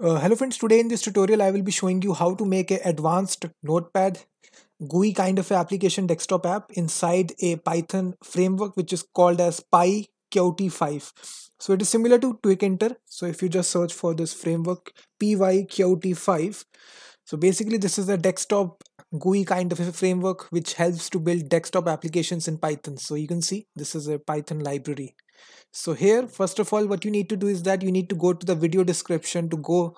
Uh, hello friends, today in this tutorial I will be showing you how to make an advanced notepad GUI kind of application desktop app inside a Python framework which is called as PyQt5. So it is similar to Twig So if you just search for this framework PyQt5, so basically this is a desktop GUI kind of a framework which helps to build desktop applications in Python. So you can see this is a Python library. So here first of all what you need to do is that you need to go to the video description to go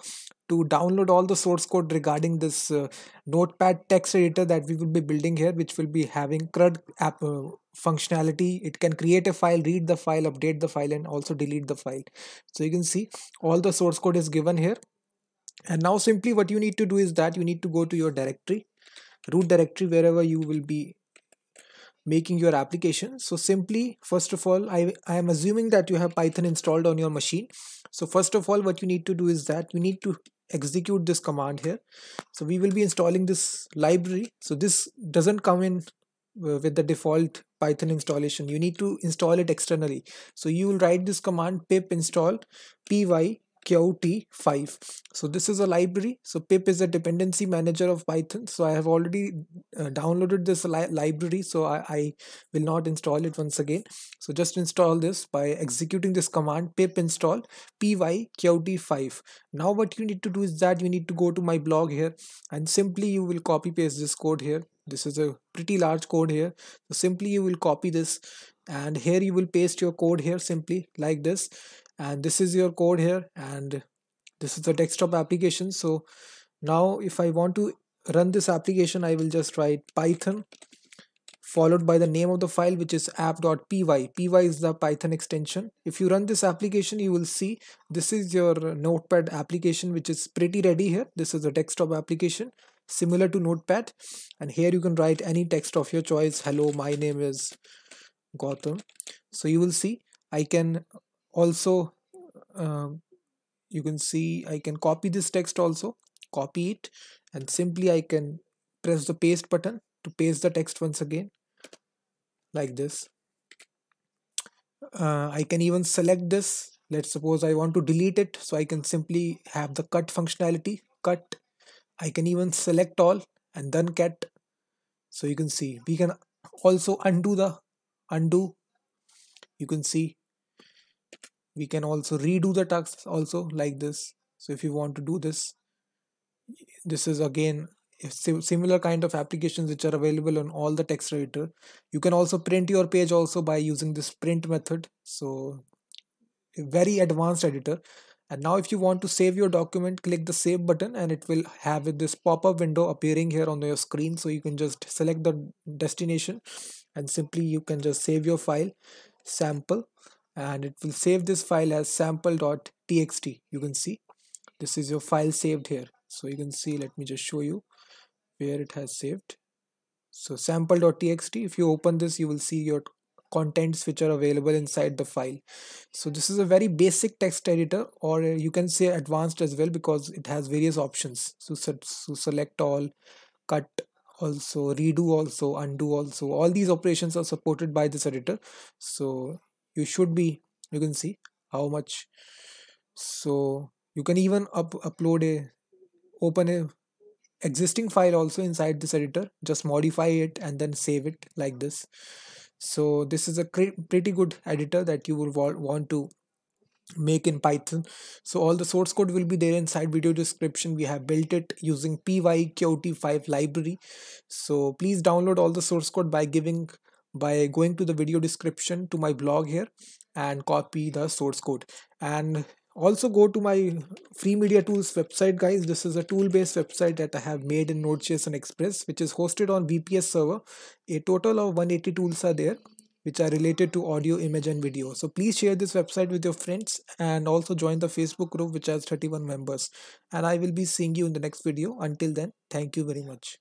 to download all the source code regarding this uh, notepad text editor that we will be building here which will be having CRUD app uh, functionality it can create a file read the file update the file and also delete the file so you can see all the source code is given here and now simply what you need to do is that you need to go to your directory root directory wherever you will be making your application so simply first of all I, I am assuming that you have python installed on your machine so first of all what you need to do is that you need to execute this command here so we will be installing this library so this doesn't come in uh, with the default python installation you need to install it externally so you will write this command pip install py Qt 5. So this is a library. So pip is a dependency manager of Python. So I have already uh, downloaded this li library. So I, I, will not install it once again. So just install this by executing this command pip install pyqt 5. Now what you need to do is that you need to go to my blog here and simply you will copy paste this code here. This is a pretty large code here. So simply you will copy this and here you will paste your code here simply like this and this is your code here and this is the desktop application so now if I want to run this application I will just write python followed by the name of the file which is app.py py is the python extension if you run this application you will see this is your notepad application which is pretty ready here this is the desktop application similar to notepad and here you can write any text of your choice hello my name is Gotham so you will see I can also uh, you can see I can copy this text also copy it and simply I can press the paste button to paste the text once again like this uh, I can even select this let's suppose I want to delete it so I can simply have the cut functionality cut I can even select all and then cut so you can see we can also undo the undo you can see we can also redo the text also like this so if you want to do this this is again similar kind of applications which are available on all the text editor you can also print your page also by using this print method so very advanced editor and now if you want to save your document click the save button and it will have this pop-up window appearing here on your screen so you can just select the destination and simply you can just save your file sample and it will save this file as sample.txt you can see this is your file saved here so you can see let me just show you where it has saved so sample.txt if you open this you will see your contents which are available inside the file so this is a very basic text editor or you can say advanced as well because it has various options so, so select all cut also redo also undo also all these operations are supported by this editor so you should be you can see how much so you can even up upload a open a existing file also inside this editor just modify it and then save it like this so this is a pretty good editor that you will want to make in python so all the source code will be there inside video description we have built it using pyqt5 library so please download all the source code by giving by going to the video description to my blog here and copy the source code and also go to my free media tools website guys this is a tool based website that i have made in node.js and express which is hosted on vps server a total of 180 tools are there which are related to audio image and video so please share this website with your friends and also join the facebook group which has 31 members and i will be seeing you in the next video until then thank you very much